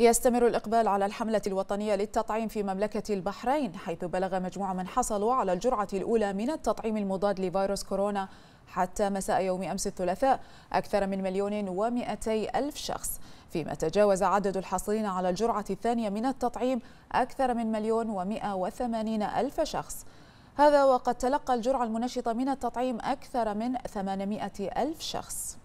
يستمر الإقبال على الحملة الوطنية للتطعيم في مملكة البحرين حيث بلغ مجموعة من حصلوا على الجرعة الأولى من التطعيم المضاد لفيروس كورونا حتى مساء يوم أمس الثلاثاء أكثر من مليون ومئتي ألف شخص فيما تجاوز عدد الحاصلين على الجرعة الثانية من التطعيم أكثر من مليون ومئة وثمانين ألف شخص هذا وقد تلقى الجرعة المنشطة من التطعيم أكثر من ثمانمائة ألف شخص